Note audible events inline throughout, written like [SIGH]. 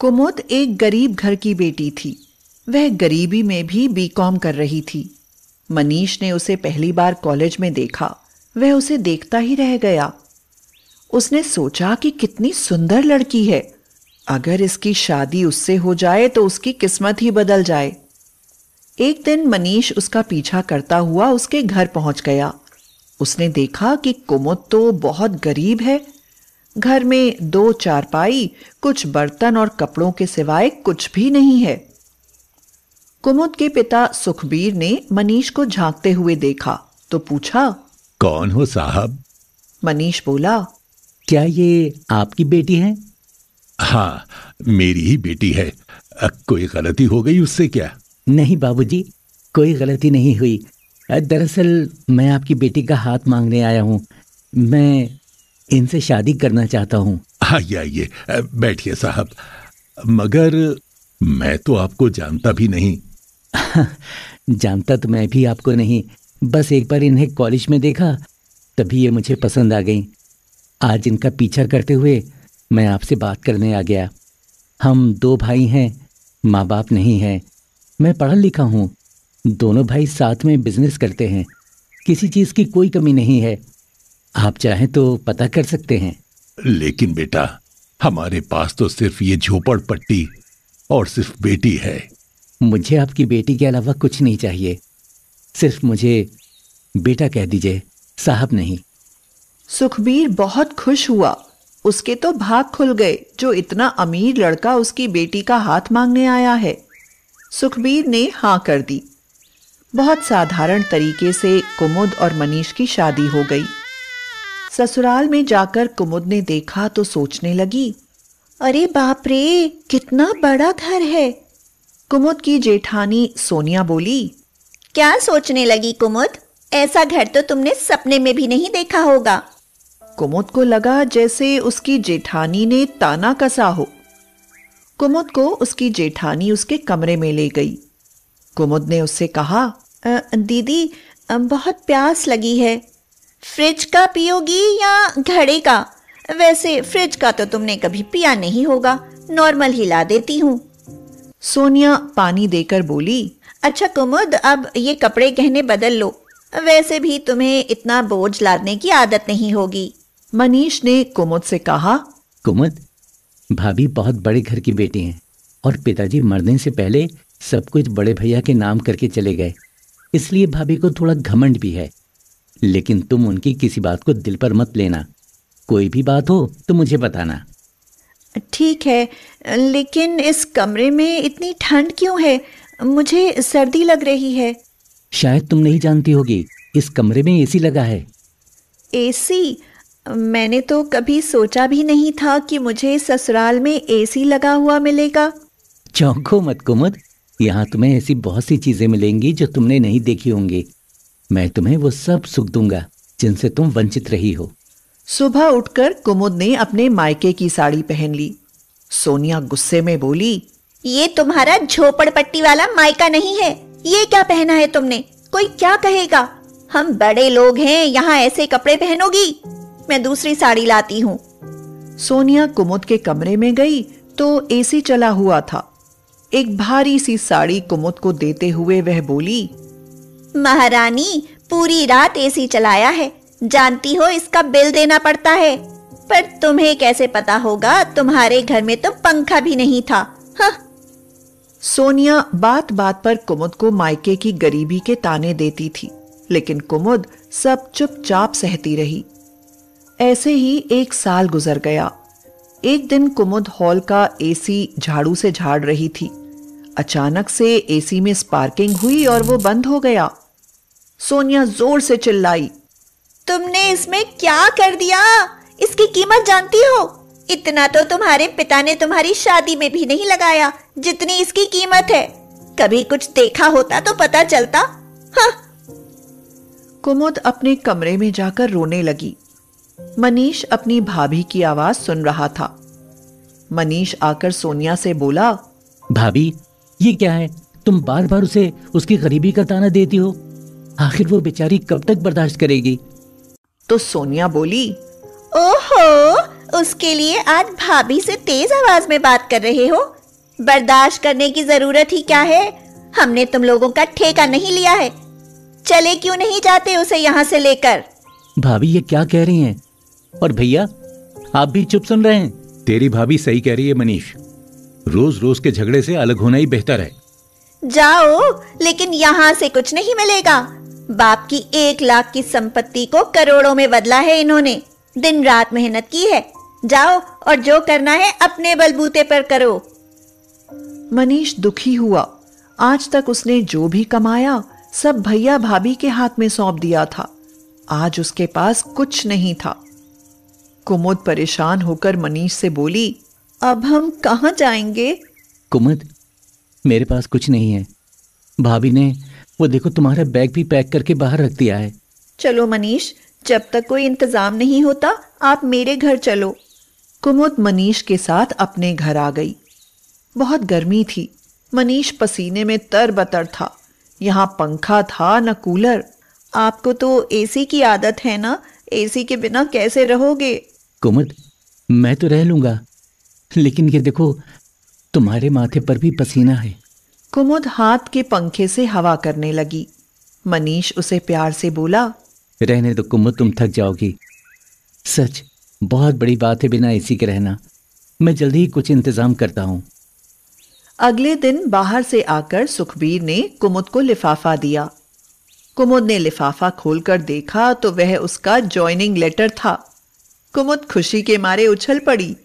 कुमुद एक गरीब घर की बेटी थी वह गरीबी में भी बीकॉम कर रही थी मनीष ने उसे पहली बार कॉलेज में देखा वह उसे देखता ही रह गया उसने सोचा कि कितनी सुंदर लड़की है अगर इसकी शादी उससे हो जाए तो उसकी किस्मत ही बदल जाए एक दिन मनीष उसका पीछा करता हुआ उसके घर पहुंच गया उसने देखा कि कुमुद तो बहुत गरीब है घर में दो चारपाई कुछ बर्तन और कपड़ों के सिवाय कुछ भी नहीं है कुमुद के पिता सुखबीर ने मनीष को झांकते हुए देखा तो पूछा कौन हो साहब मनीष बोला क्या ये आपकी बेटी है हाँ मेरी ही बेटी है कोई गलती हो गई उससे क्या नहीं बाबूजी कोई गलती नहीं हुई दरअसल मैं आपकी बेटी का हाथ मांगने आया हूँ मैं इनसे शादी करना चाहता हूँ आइए आइए बैठिए साहब मगर मैं तो आपको जानता भी नहीं [LAUGHS] जानता तो मैं भी आपको नहीं बस एक बार इन्हें कॉलेज में देखा तभी ये मुझे पसंद आ गई आज इनका पीछा करते हुए मैं आपसे बात करने आ गया हम दो भाई हैं माँ बाप नहीं हैं मैं पढ़ा लिखा हूँ दोनों भाई साथ में बिजनेस करते हैं किसी चीज़ की कोई कमी नहीं है आप चाहें तो पता कर सकते हैं लेकिन बेटा हमारे पास तो सिर्फ ये झोपड़ पट्टी और सिर्फ बेटी है मुझे आपकी बेटी के अलावा कुछ नहीं चाहिए सिर्फ मुझे बेटा कह दीजिए साहब नहीं सुखबीर बहुत खुश हुआ उसके तो भाग खुल गए जो इतना अमीर लड़का उसकी बेटी का हाथ मांगने आया है सुखबीर ने हाँ कर दी बहुत साधारण तरीके से कुमुद और मनीष की शादी हो गई ससुराल में जाकर कुमुद ने देखा तो सोचने लगी अरे बाप रे कितना बड़ा घर है कुमुद की जेठानी सोनिया बोली क्या सोचने लगी कुमुद ऐसा घर तो तुमने सपने में भी नहीं देखा होगा कुमुद को लगा जैसे उसकी जेठानी ने ताना कसा हो कुमुद को उसकी जेठानी उसके कमरे में ले गई कुमुद ने उससे कहा आ, दीदी बहुत प्यास लगी है फ्रिज का पियोगी या घड़े का वैसे फ्रिज का तो तुमने कभी पिया नहीं होगा नॉर्मल ही ला देती हूँ सोनिया पानी देकर बोली अच्छा कुमुद अब ये कपड़े गहने बदल लो वैसे भी तुम्हें इतना बोझ लादने की आदत नहीं होगी मनीष ने कुमुद से कहा कुमुद भाभी बहुत बड़े घर की बेटी हैं और पिताजी मरने से पहले सब कुछ बड़े भैया के नाम करके चले गए इसलिए भाभी को थोड़ा घमंड भी है लेकिन तुम उनकी किसी बात को दिल पर मत लेना कोई भी बात हो तो मुझे बताना ठीक है लेकिन इस कमरे में इतनी ठंड क्यों है मुझे सर्दी लग रही है शायद तुम नहीं जानती होगी इस कमरे में एसी लगा है एसी मैंने तो कभी सोचा भी नहीं था कि मुझे ससुराल में एसी लगा हुआ मिलेगा चौंको मत कुमत यहाँ तुम्हें ऐसी बहुत सी चीजें मिलेंगी जो तुमने नहीं देखी होंगी मैं तुम्हें वो सब सुख दूंगा जिनसे तुम वंचित रही हो सुबह उठकर कुमुद ने अपने मायके की साड़ी पहन ली सोनिया गुस्से में बोली ये तुम्हारा झोपड़ पट्टी वाला मायका नहीं है ये क्या पहना है तुमने कोई क्या कहेगा हम बड़े लोग हैं यहाँ ऐसे कपड़े पहनोगी मैं दूसरी साड़ी लाती हूँ सोनिया कुमुद के कमरे में गई तो एसी चला हुआ था एक भारी सी साड़ी कुमुद को देते हुए वह बोली महारानी पूरी रात एसी चलाया है जानती हो इसका बिल देना पड़ता है पर तुम्हें कैसे पता होगा तुम्हारे घर में तो पंखा भी नहीं था हाँ। सोनिया बात बात पर कुमुद को मायके की गरीबी के ताने देती थी लेकिन कुमुद सब चुपचाप सहती रही ऐसे ही एक साल गुजर गया एक दिन कुमुद हॉल का एसी झाड़ू से झाड़ रही थी अचानक से एसी में स्पार्किंग हुई और वो बंद हो गया सोनिया जोर से चिल्लाई तुमने इसमें क्या कर दिया इसकी कीमत जानती हो इतना तो तुम्हारे पिता ने तुम्हारी शादी में भी नहीं लगाया जितनी इसकी कीमत है कभी कुछ देखा होता तो पता चलता हाँ। कुमुद अपने कमरे में जाकर रोने लगी मनीष अपनी भाभी की आवाज सुन रहा था मनीष आकर सोनिया से बोला भाभी ये क्या है तुम बार बार उसे उसकी गरीबी का ताना देती हो आखिर वो बेचारी कब तक बर्दाश्त करेगी तो सोनिया बोली ओहो उसके लिए आज भाभी से तेज आवाज में बात कर रहे हो बर्दाश्त करने की जरूरत ही क्या है हमने तुम लोगों का ठेका नहीं लिया है चले क्यों नहीं जाते उसे यहाँ से लेकर भाभी ये क्या कह रही हैं और भैया आप भी चुप सुन रहे हैं तेरी भाभी सही कह रही है मनीष रोज रोज के झगड़े से अलग होना ही बेहतर है जाओ लेकिन यहाँ से कुछ नहीं मिलेगा बाप की एक लाख की संपत्ति को करोड़ों में बदला है इन्होंने दिन रात मेहनत की है जाओ और जो करना है अपने बलबूते पर करो मनीष दुखी हुआ आज तक उसने जो भी कमाया सब भैया भाभी के हाथ में सौंप दिया था आज उसके पास कुछ नहीं था कुमुद परेशान होकर मनीष से बोली अब हम कहाँ जाएंगे कुमुद मेरे पास कुछ नहीं है भाभी ने वो देखो तुम्हारा बैग भी पैक करके बाहर रख दिया है चलो मनीष जब तक कोई इंतजाम नहीं होता आप मेरे घर चलो कुमुद मनीष के साथ अपने घर आ गई बहुत गर्मी थी मनीष पसीने में तर बतर था यहाँ पंखा था न कूलर आपको तो एसी की आदत है ना एसी के बिना कैसे रहोगे कुमुद मैं तो रह लूंगा लेकिन ये देखो तुम्हारे माथे पर भी पसीना है कुमुद हाथ के पंखे से हवा करने लगी मनीष उसे प्यार से बोला रहने दो कुमुद तुम थक जाओगी सच बहुत बड़ी बात है बिना एसी के रहना मैं जल्दी ही कुछ इंतजाम करता हूँ अगले दिन बाहर से आकर सुखबीर ने कुमुद को लिफाफा दिया कुमुद ने लिफाफा खोलकर देखा तो वह उसका ज्वाइनिंग लेटर था कुमुद खुशी के मारे उछल पड़ी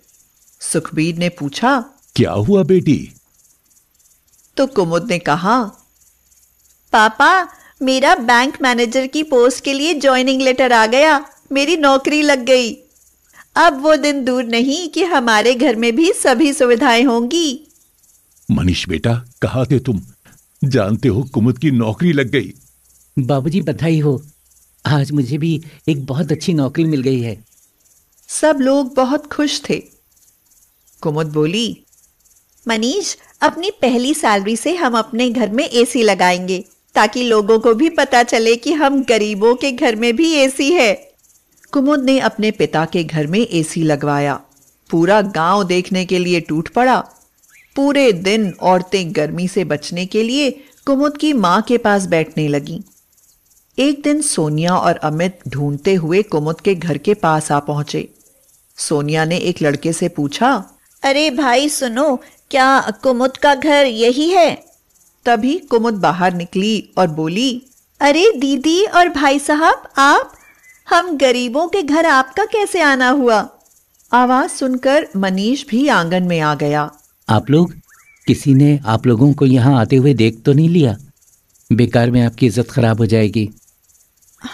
सुखबीर ने पूछा क्या हुआ बेटी तो कुमुद ने कहा पापा मेरा बैंक मैनेजर की पोस्ट के लिए ज्वाइनिंग लेटर आ गया मेरी नौकरी लग गई अब वो दिन दूर नहीं कि हमारे घर में भी सभी सुविधाएं होंगी मनीष बेटा कहा थे तुम जानते हो कुमुद की नौकरी लग गई बाबूजी बधाई हो आज मुझे भी एक बहुत अच्छी नौकरी मिल गई है सब लोग बहुत खुश थे कुमुद बोली मनीष अपनी पहली सैलरी से हम अपने घर में एसी लगाएंगे ताकि लोगों को भी पता चले कि हम गरीबों के घर में भी एसी है कुमुद ने अपने पिता के घर में एसी लगवाया पूरा गांव देखने के लिए टूट पड़ा पूरे दिन औरतें गर्मी से बचने के लिए कुमुद की माँ के पास बैठने लगी एक दिन सोनिया और अमित ढूंढते हुए कुमुद के घर के पास आ पहुंचे सोनिया ने एक लड़के से पूछा अरे भाई सुनो क्या कुमुद का घर यही है तभी कुमुद बाहर निकली और बोली अरे दीदी और भाई साहब आप हम गरीबों के घर आपका कैसे आना हुआ आवाज सुनकर मनीष भी आंगन में आ गया आप लोग किसी ने आप लोगों को यहाँ आते हुए देख तो नहीं लिया बेकार में आपकी इज्जत खराब हो जाएगी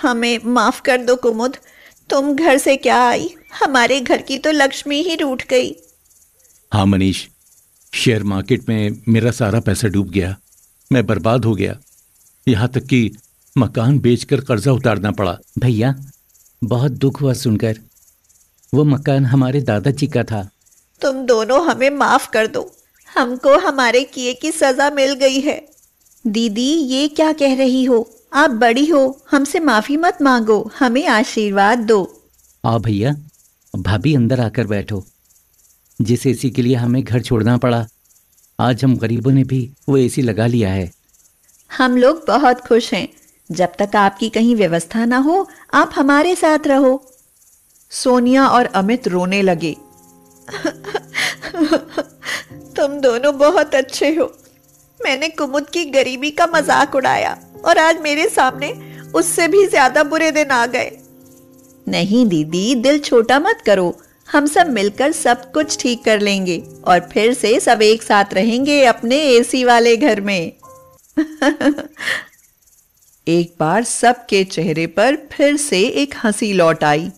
हमें माफ कर दो कुमुद तुम घर से क्या आई हमारे घर की तो लक्ष्मी ही रूठ गई हाँ मनीष शेयर मार्केट में मेरा सारा पैसा डूब गया मैं बर्बाद हो गया यहाँ तक कि मकान बेचकर कर्जा उतारना पड़ा भैया बहुत दुख हुआ सुनकर वो मकान हमारे दादाजी का था तुम दोनों हमें माफ कर दो हमको हमारे किए की सजा मिल गई है दीदी ये क्या कह रही हो आप बड़ी हो हमसे माफी मत मांगो हमें आशीर्वाद दो आ भैया भाभी अंदर आकर बैठो जिस एसी के लिए हमें घर छोड़ना पड़ा आज हम गरीबों ने भी वो एसी लगा लिया है हम लोग बहुत खुश हैं जब तक आपकी कहीं व्यवस्था ना हो आप हमारे साथ रहो सोनिया और अमित रोने लगे [LAUGHS] तुम दोनों बहुत अच्छे हो मैंने कुमुद की गरीबी का मजाक उड़ाया और आज मेरे सामने उससे भी ज्यादा बुरे दिन आ गए नहीं दीदी दिल छोटा मत करो हम सब मिलकर सब कुछ ठीक कर लेंगे और फिर से सब एक साथ रहेंगे अपने एसी वाले घर में [LAUGHS] एक बार सबके चेहरे पर फिर से एक हंसी लौट आई